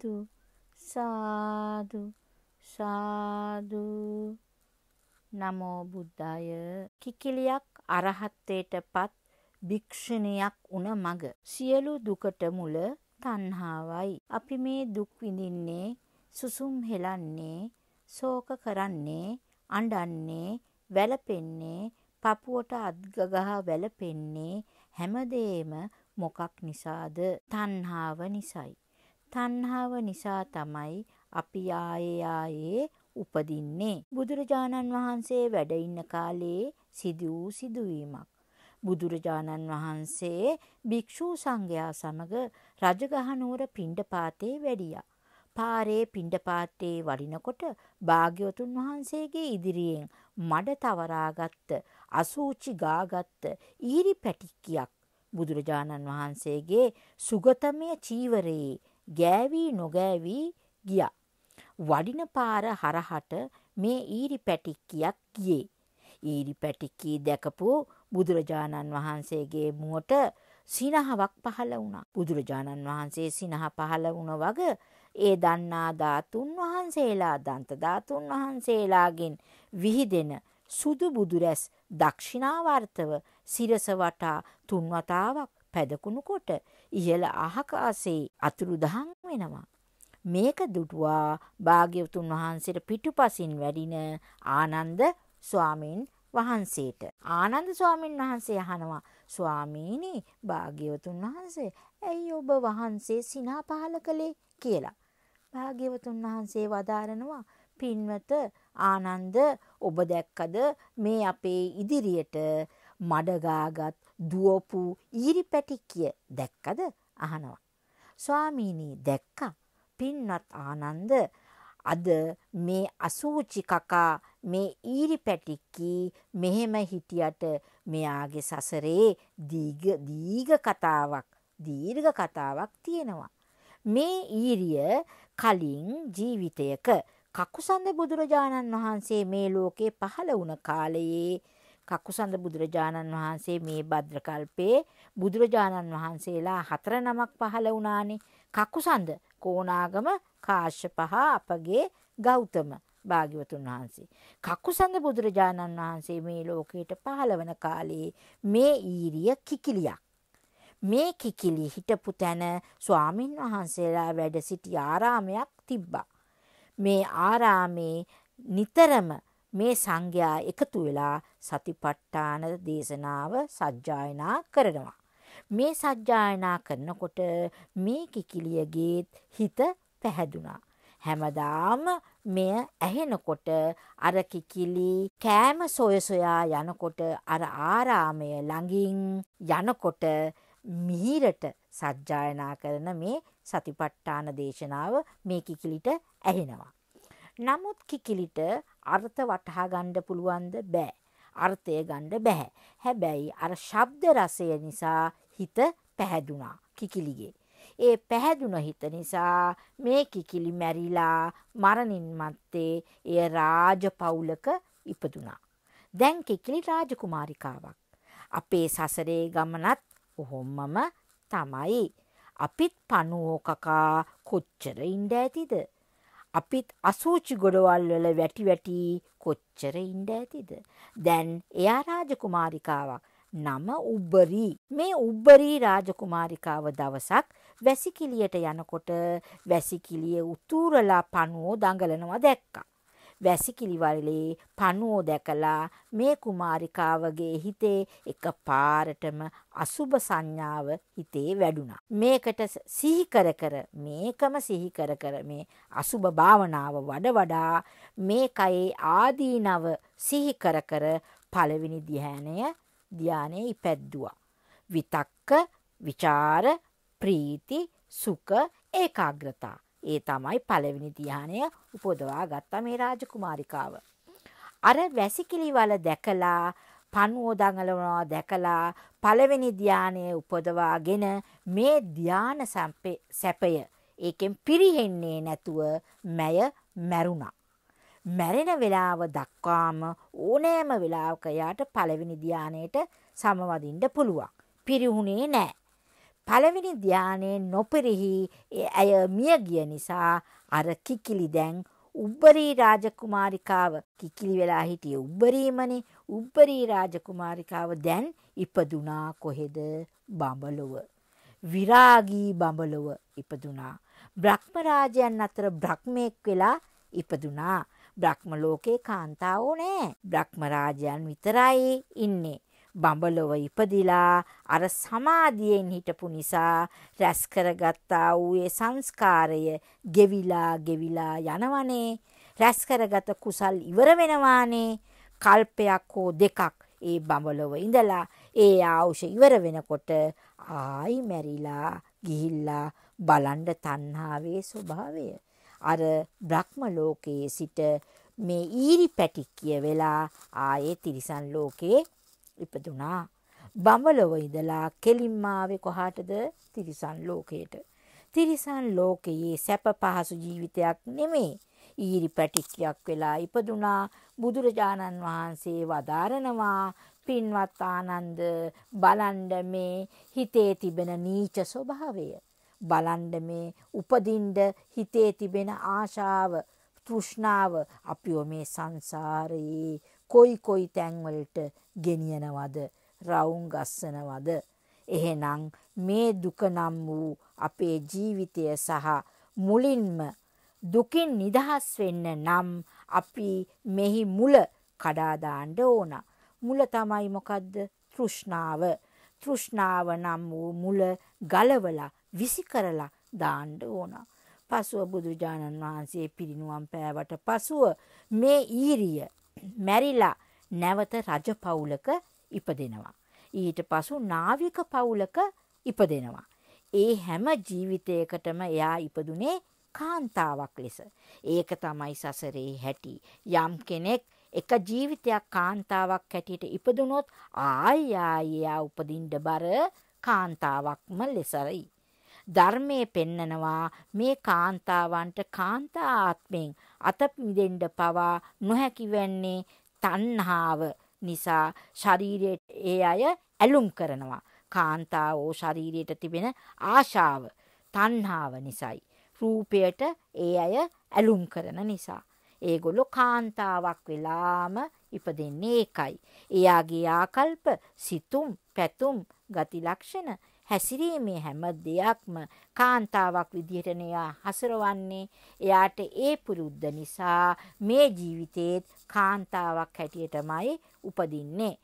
සාදු සාදු සාදු නමෝ බුද්ධාය කිකිලියක් අරහත්ත්වයටපත් භික්ෂුණියක් උන මග සියලු දුකට මුල තණ්හාවයි අපි මේ දුක් විඳින්නේ සුසුම් හෙලන්නේ ශෝක කරන්නේ අඬන්නේ වැළපෙන්නේ පපුවට අද්ගගහ වැළපෙන්නේ හැමදේම මොකක් නිසාද තණ්හාව නිසයි තණ්හාව නිසා තමයි අපි ආයේ ආයේ උපදින්නේ. බුදුරජාණන් වහන්සේ වැඩ ඉන්න කාලේ සිදු වූ සිදුවීමක්. බුදුරජාණන් වහන්සේ භික්ෂු සංඝයා සමග රජගහ නුවර පිණ්ඩපාතේ වැඩියා. පාරේ පිණ්ඩපාතේ වඩිනකොට භාග්‍යවතුන් වහන්සේගේ ඉදිරියෙන් මඩ තවරාගත්ත අසූචි ගාගත්ත ඊරි පැටික්කියක් බුදුරජාණන් වහන්සේගේ සුගතමය චීවරයේ ගෑවී නොගෑවී ගියා. වඩින පාර හරහට මේ ඊරි පැටික්කියක් ගියේ. ඊරි පැටික්කී දැකපු බුදුරජාණන් වහන්සේගේ මුවට සිනහවක් පහළ වුණා. බුදුරජාණන් වහන්සේ සිනහ පහළ වුණ වග ඒ දන්නා ධාතුන් වහන්සේලා දන්ත ධාතුන් වහන්සේලාගෙන් විහිදෙන සුදු බුදුරැස් දක්ෂිනාවර්තව සිරස වටා තුන් වතාවක් පැදකුණු කොට ඉහළ අහකාසේ අතුරුදහන් වෙනවා. මේක දුටුවා භාග්‍යවතුන් වහන්සේට පිටුපසින් වැඩින ආනන්ද ස්වාමීන් වහන්සේට. ආනන්ද ස්වාමීන් වහන්සේ අහනවා ස්වාමීනි භාග්‍යවතුන් වහන්සේ ඇයි ඔබ වහන්සේ සිනා පහල කළේ කියලා. භාග්‍යවතුන් වහන්සේ වදාරනවා පින්වත ආනන්ද ඔබ දැක්කද මේ අපේ ඉදිරියට මඩගාගත් දුවපු ඊරි පැටික්කිය දැක්කද අහනවා. ස්වාමීනී දැක්කා පින්වත් ආනන්ද අද මේ අසූචි කකා මේ ඊරි පැටික්කී මෙහෙම හිටියට මෙයාගේ සසරේ දීග දීග කතාවක් දීර්ඝ කතාවක් තියෙනවා. මේ ඊරිය කලින් ජීවිතයක කකුසන්ද බුදුරජාණන් වහන්සේ මේ ලෝකේ පහළ වුණ කාලයේ කකුසඳ බුදුරජාණන් වහන්සේ මේ භද්‍රකල්පයේ බුදුරජාණන් වහන්සේලා හතර නමක් පහළ වුණානේ. කකුසඳ කෝණාගම කාශ්‍යපහ අපගේ ගෞතම භාග්‍යවතුන් වහන්සේ. කකුසඳ බුදුරජාණන් වහන්සේ මේ ලෝකයට පහළවන කාලයේ මේ ඊරිය කිකිලියක්. මේ කිකිලි හිටපු තැන ස්වාමින් වහන්සේලා වැඩ සිටි ආරාමයක් තිබ්බා. මේ ආරාමේ නිතරම මේ සංඝයා එකතු වෙලා සතිපට්ඨාන දේශනාව සජ්ජායනා කරනවා. මේ සජ්ජායනා කරනකොට මේ කිකිලියගේ හිත පැහැදුනා. හැමදාම මෙය ඇහෙනකොට අර කිකිලි කෑම සොය සොයා යනකොට අර ආරාමය ළඟින් යනකොට මිහිරට සජ්ජායනා කරන මේ සතිපට්ඨාන දේශනාව මේ කිකිලිට ඇහෙනවා. නමුත් කිකිලිට අර්ථ වටහා ගන්න පුළුවන්ද බෑ. අර්ථය ගන්න බෑ. හැබැයි අර ශබ්ද රසය නිසා හිත පැහැදුනා කිකිලිගේ. ඒ පැහැදුන හිත නිසා මේ කිකිලි මැරිලා මරණින් මත්තේ එය රාජපෞලක ඉපදුනා. දැන් කිකිලි රාජකුමාරිකාවක්. අපේ සසරේ ගමනත් ඔහොම්මම තමයි. අපිත් පනුවෝ කකා කොච්චර ඉන්ඩ ඇතිද. අපිත් අසූචි ගොඩවල් වල වැටි වැටි කොච්චර ඉඳ ඇතිද දැන් එයා රාජකුමාරිකාවක් නම උබ්බරි මේ උබ්බරි රාජකුමාරිකාව දවසක් වැසිකිළියට යනකොට වැසිකිළිය උතුරලා පණුවෝ දඟලනවා දැක්කා වැසිකිලිවලේ පණුවෝ දැකලා මේ කුමාරිකාවගේ හිතේ එක පාරටම අසුභ සංඥාව හිතේ වැඩුණා. මේකට සිහි කර කර මේකම සිහි කර කර මේ අසුභ භාවනාව වඩ වඩා මේ කයේ ආදීනව සිහි කර කර පළවෙනි ධ්‍යානය ධ්‍යානයේ ඉපැද්දුවා. විතක්ක, ਵਿਚාර, ප්‍රීති, සුඛ, ඒකාග්‍රතාව ඒ තමයි පළවෙනි ධානය උපදවා ගත්ත මේ රාජකුමාරිකාව. අර වැසිකිලිවල දැකලා පණුවෝ දඟලනවා දැකලා පළවෙනි ධානය උපදවාගෙන මේ ධාන සැපය ඒකෙන් පිරිහෙන්නේ නැතුව මැය මැරුණා. මැරෙන වෙලාව දක්වාම ඕනෑම වෙලාවක යාට පළවෙනි ධානයට සමවදින්න පුළුවන්. පිරිහුනේ නැහැ. පළවෙනි ධානයේ නොපිරිහි ඇය මිය ගිය නිසා අර කිකිලි දැන් උබ්බරී රාජකුමාරිකාව කිකිලි වෙලා හිටිය උබ්බරීමනේ උබ්බරී රාජකුමාරිකාව දැන් ඉපදුනා කොහෙද බඹලොව විරාගී බඹලොව ඉපදුනා බ්‍රහ්ම රාජයන් අතර බ්‍රහ්මෙක් වෙලා ඉපදුනා බ්‍රහ්ම ලෝකේ කාන්තාවෝ නෑ බ්‍රහ්ම රාජයන් විතරයි ඉන්නේ බඹලොව ඉපදිලා අර සමාධියෙන් හිටපු නිසා රැස් කරගත්තා වූ ඒ සංස්කාරය ගෙවිලා ගෙවිලා යනවනේ රැස් කරගත කුසල් ඉවර වෙනවානේ කල්පයක් හෝ දෙකක් ඒ බඹලොව ඉඳලා ඒ ආවුෂ ඉවර වෙනකොට ආයි මැරිලා ගිහිල්ලා බලන්ඩ තණ්හාවේ ස්වභාවය අර බ්‍රහ්ම ලෝකයේ සිට මේ ඊරි පැටික්කිය වෙලා ආයේ තිරිසන් ලෝකේ ඉපදුනා. බඹලොව ඉඳලා කෙලින්ම ආවේ කොහාටද? තිරිසන් ලෝකයට. තිරිසන් ලෝකයේ සැප පහසු ජීවිතයක් නෙමේ. ඊරි පැටික්කියක් වෙලා ඉපදුනා බුදුරජාණන් වහන්සේ වදාරනවා පින්වත් ආනන්ද බලන්ඩ මේ හිතේ තිබෙන නීච ස්වභාවය බලන්ඩ මේ උපදින්ඩ හිතේ තිබෙන ආශාව තෘෂ්ණාව අපිෝ මේ සංසාරයේ කොයි කොයි තැන්වලට ගෙනියනවද රවුම් ගස්සනවද එහෙනම් මේ දුක නම් වූ අපේ ජීවිතය සහ මුලින්ම දුකින් නිදහස් වෙන්න නම් අපි මෙහි මුල කඩා දාන්න ඕන. මුල තමයි මොකද්ද? තෘෂ්ණාව. තෘෂ්ණාව නම් වූ මුල ගලවලා විසි කරලා දාන්න ඕන. පසුව බුදුජාණන් වහන්සේ පිරිනුවම් පෑවට පසුව මේ ඊරිය මැරිලා නැවත රජ පවුලක ඉපදෙනවා. ඊට පසු නාවික පවුලක ඉපදෙනවා. ඒ හැම ජීවිතයකටම එයා ඉපදුනේ කාන්තාවක් ලෙස. ඒක තමයි සසරේ හැටි. යම් කෙනෙක් එක ජීවිතයක් කාන්තාවක් හැටියට ඉපදුනොත් ආයි ආයි එයා උපදින්න බර කාන්තාවක්ම ලෙසරයි. ධර්මයේ පෙන්නනවා මේ කාන්තාවන්ට කාන්තා ආත්මෙන් අත මිදෙන්න පවා නොහැකි වෙන්නේ තණ්හාව නිසා ශරීරයේ ඒ අය ඇලුම් කරනවා කාන්තාවෝ ශරීරයට තිබෙන ආශාව තණ්හාව නිසායි රූපයට ඒ අය ඇලුම් කරන නිසා ඒගොල්ලෝ කාන්තාවක් වෙලාම ඉපදෙන්නේ ඒකයි එයාගේ ආකල්ප සිතුම් පැතුම් ගති ලක්ෂණ හැසිරීමේ හැම දෙයක්ම කාන්තාවක් විදිහට නෙයා හසරවන්නේ. එයාට ඒ පුරුද්ද නිසා මේ ජීවිතේත් කාන්තාවක් හැටියටමයි උපදින්නේ.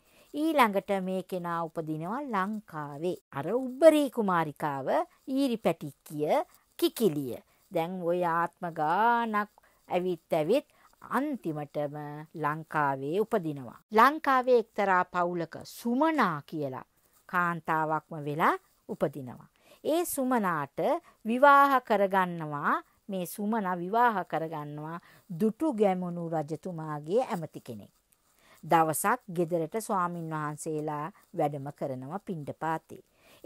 ඊළඟට මේ කෙනා උපදිනවා ලංකාවේ. අර උබ්බරී කුමාරිකාව ඊරි පැටික්කිය කිකිලිය. දැන් ওই ආත්ම ගානක් ඇවිත් ඇවිත් අන්තිමටම ලංකාවේ උපදිනවා. ලංකාවේ එක්තරා පවුලක සුමනා කියලා කාන්තාවක්ම වෙලා උපදිනවා. ඒ සුමනාට විවාහ කරගන්නවා මේ සුමනා විවාහ කරගන්නවා දුටු ගැමුණු රජතුමාගේ ඇමති කෙනෙක්. දවසක් ගෙදරට ස්වාමින් වහන්සේලා වැඩම කරනවා පිණ්ඩපාතේ.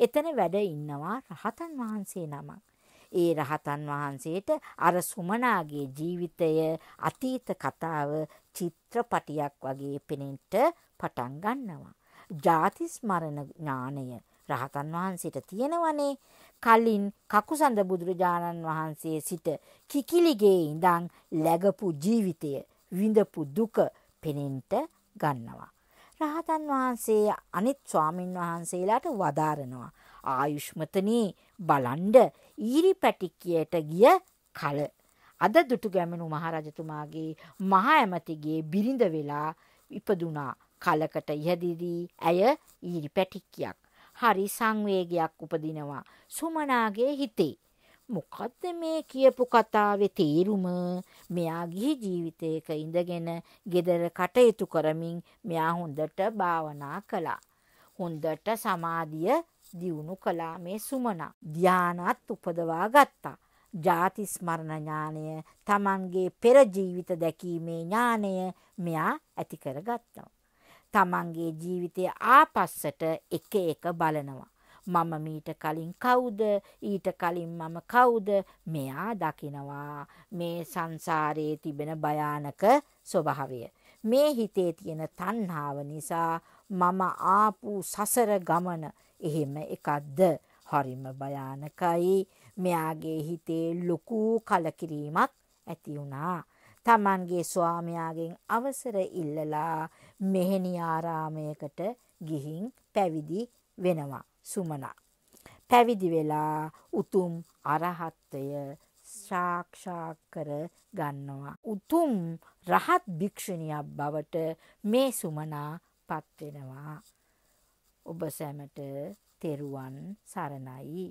එතන වැඩ ඉන්නවා රහතන් වහන්සේ නමක්. ඒ රහතන් වහන්සේට අර සුමනාගේ ජීවිතය අතීත කතාව චිත්‍රපටියක් වගේ පෙනෙන්ට පටන් ගන්නවා. ජාතිස්මරණ ඥානය රහතන් වහන්සේට තියෙනවනේ කලින් කකුසඳ බුදුරජාණන් වහන්සේ සිට කිකිලිගේ ඉඳන් läගපු ජීවිතය විඳපු දුක පෙනෙන්ට ගන්නවා. රහතන් වහන්සේ අනිත් ස්වාමින් වහන්සේලාට වදාරනවා. ආයුෂ්මතනී බලන්ඩ ඊරි පැටික්කයට ගිය කල. අද දුටු ගැමනු මහරජතුමාගේ මහා ඇමතිගේ බිරිඳ වෙලා ඉපදුනා කලකට ඉහදිදී ඇය ඊරි පැටික්කයක් හරි සංවේගයක් උපදිනවා සුමනාගේ හිතේ. මොකක්ද මේ කියපු කතාවේ තේරුම මෙයා ගිහි ජීවිතයක ඉඳගෙන gedara කටයුතු කරමින් මෙයා හොඳට භාවනා කළා. හොඳට සමාධිය දියුණු කළා මේ සුමනා. ධානාත් උපදවා ගත්තා. ජාති ස්මරණ ඥානය, Tamanගේ පෙර ජීවිත දැකීමේ ඥානය මෙයා ඇති කරගත්තා. තමන්ගේ ජීවිතය ආපස්සට එක එක බලනවා. මම මීට කලින් කවුද ඊට කලින් මම කවුද මෙයා දකිනවා මේ සංසාරයේ තිබෙන භයානක ස්වභාවය මේ හිතේ තියෙන තණ්හාව නිසා මම ආපු සසර ගමන එහෙම එකක්ද හරිම භයානකයි මෙයාගේ හිතේ ලොකු කලකිරීමක් ඇති වුණා තමන්ගේ ස්වාමයාගෙන් අවසර ඉල්ලලා මෙහෙණි ආරාමයකට ගිහින් පැවිදි වෙනවා සුමනා. පැවිදි වෙලා උතුම් අරහත්ත්වය සාක්ෂාත් කර ගන්නවා. උතුම් රහත් භික්ෂුණියක් බවට මේ සුමනා පත් වෙනවා. ඔබ සැමට තෙරුවන් සරණයි